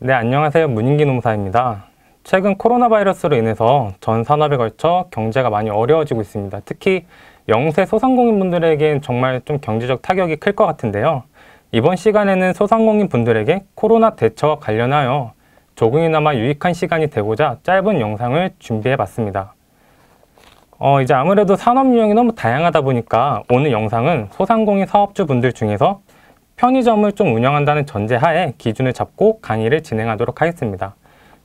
네, 안녕하세요. 문인기 농사입니다. 최근 코로나 바이러스로 인해서 전 산업에 걸쳐 경제가 많이 어려워지고 있습니다. 특히 영세 소상공인분들에겐 정말 좀 경제적 타격이 클 것 같은데요. 이번 시간에는 소상공인분들에게 코로나 대처와 관련하여 조금이나마 유익한 시간이 되고자 짧은 영상을 준비해봤습니다. 어, 이제 아무래도 산업 유형이 너무 다양하다 보니까 오늘 영상은 소상공인 사업주분들 중에서 편의점을 좀 운영한다는 전제하에 기준을 잡고 강의를 진행하도록 하겠습니다.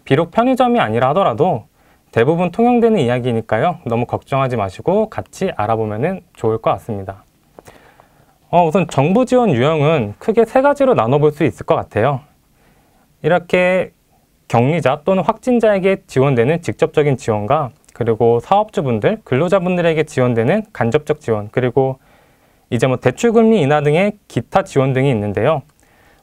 비록 편의점이 아니라 하더라도 대부분 통용되는 이야기니까요. 너무 걱정하지 마시고 같이 알아보면 좋을 것 같습니다. 어, 우선 정부 지원 유형은 크게 세 가지로 나눠볼 수 있을 것 같아요. 이렇게 격리자 또는 확진자에게 지원되는 직접적인 지원과 그리고 사업주분들, 근로자분들에게 지원되는 간접적 지원, 그리고 이제 뭐 대출금리 인하 등의 기타 지원 등이 있는데요.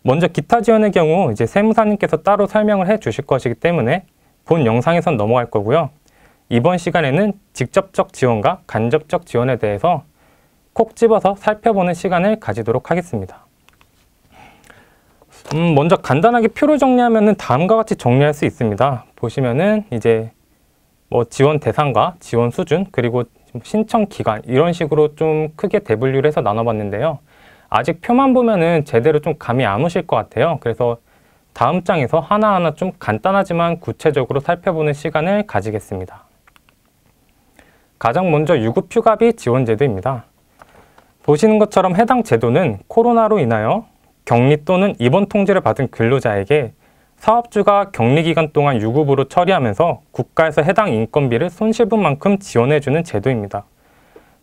먼저 기타 지원의 경우 이제 세무사님께서 따로 설명을 해 주실 것이기 때문에 본 영상에선 넘어갈 거고요. 이번 시간에는 직접적 지원과 간접적 지원에 대해서 콕 집어서 살펴보는 시간을 가지도록 하겠습니다. 음, 먼저 간단하게 표를 정리하면 다음과 같이 정리할 수 있습니다. 보시면은 이제 뭐 지원 대상과 지원 수준 그리고 신청 기간 이런 식으로 좀 크게 대분류를 해서 나눠봤는데요. 아직 표만 보면은 제대로 좀 감이 안 오실 것 같아요. 그래서 다음 장에서 하나하나 좀 간단하지만 구체적으로 살펴보는 시간을 가지겠습니다. 가장 먼저 유급 휴가비 지원 제도입니다. 보시는 것처럼 해당 제도는 코로나로 인하여 격리 또는 입원 통지를 받은 근로자에게 사업주가 격리 기간 동안 유급으로 처리하면서 국가에서 해당 인건비를 손실분 만큼 지원해주는 제도입니다.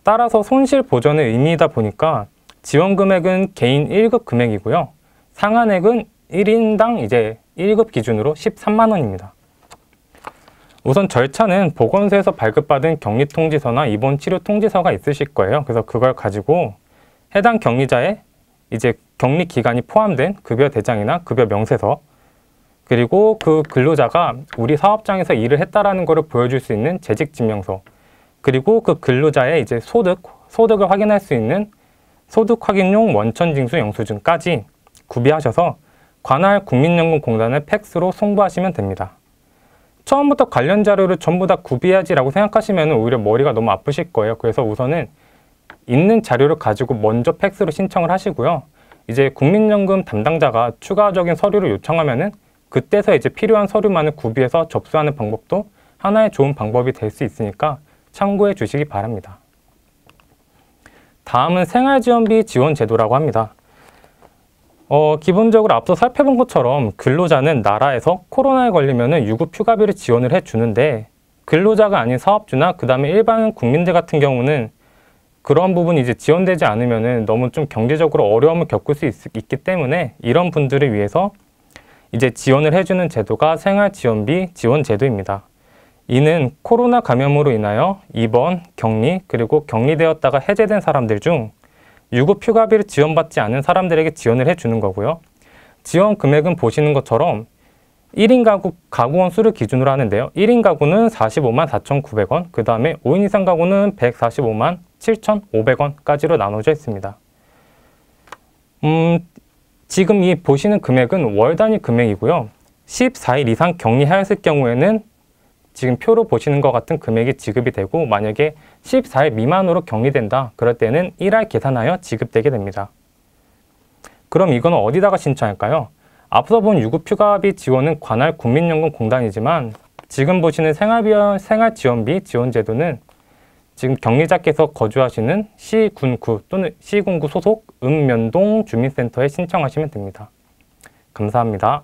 따라서 손실 보전의 의미이다 보니까 지원 금액은 개인 1급 금액이고요. 상한액은 1인당 이제 1급 기준으로 13만 원입니다. 우선 절차는 보건소에서 발급받은 격리 통지서나 입원 치료 통지서가 있으실 거예요. 그래서 그걸 가지고 해당 격리자의 이제 격리 기간이 포함된 급여 대장이나 급여 명세서 그리고 그 근로자가 우리 사업장에서 일을 했다라는 것을 보여줄 수 있는 재직 증명서 그리고 그 근로자의 이제 소득, 소득을 확인할 수 있는 소득 확인용 원천 징수 영수증까지 구비하셔서 관할 국민연금공단에 팩스로 송부하시면 됩니다. 처음부터 관련 자료를 전부 다 구비해야지라고 생각하시면 오히려 머리가 너무 아프실 거예요. 그래서 우선은 있는 자료를 가지고 먼저 팩스로 신청을 하시고요. 이제 국민연금 담당자가 추가적인 서류를 요청하면은 그때서 이제 필요한 서류만을 구비해서 접수하는 방법도 하나의 좋은 방법이 될 수 있으니까 참고해 주시기 바랍니다. 다음은 생활지원비 지원 제도라고 합니다. 어, 기본적으로 앞서 살펴본 것처럼 근로자는 나라에서 코로나에 걸리면 유급 휴가비를 지원을 해주는데 근로자가 아닌 사업주나 그 다음에 일반 국민들 같은 경우는 그런 부분이 이제 지원되지 않으면 너무 좀 경제적으로 어려움을 겪을 수 있, 기 때문에 이런 분들을 위해서 이제 지원을 해주는 제도가 생활지원비 지원 제도입니다. 이는 코로나 감염으로 인하여 입원, 격리, 그리고 격리되었다가 해제된 사람들 중 유급 휴가비를 지원받지 않은 사람들에게 지원을 해주는 거고요. 지원 금액은 보시는 것처럼 1인 가구, 가구원 수를 기준으로 하는데요. 1인 가구는 45만 4,900원, 그 다음에 5인 이상 가구는 145만 7,500원까지로 나눠져 있습니다. 음, 지금 이 보시는 금액은 월 단위 금액이고요. 14일 이상 격리하였을 경우에는 지금 표로 보시는 것 같은 금액이 지급이 되고 만약에 14일 미만으로 격리된다 그럴 때는 1할 계산하여 지급되게 됩니다. 그럼 이건 어디다가 신청할까요? 앞서 본 유급휴가비 지원은 관할 국민연금공단이지만 지금 보시는 생활비, 생활지원비 지원제도는 지금 격리자께서 거주하시는 시, 군, 구 또는 시, 군구 소속 읍면동 주민센터에 신청하시면 됩니다. 감사합니다.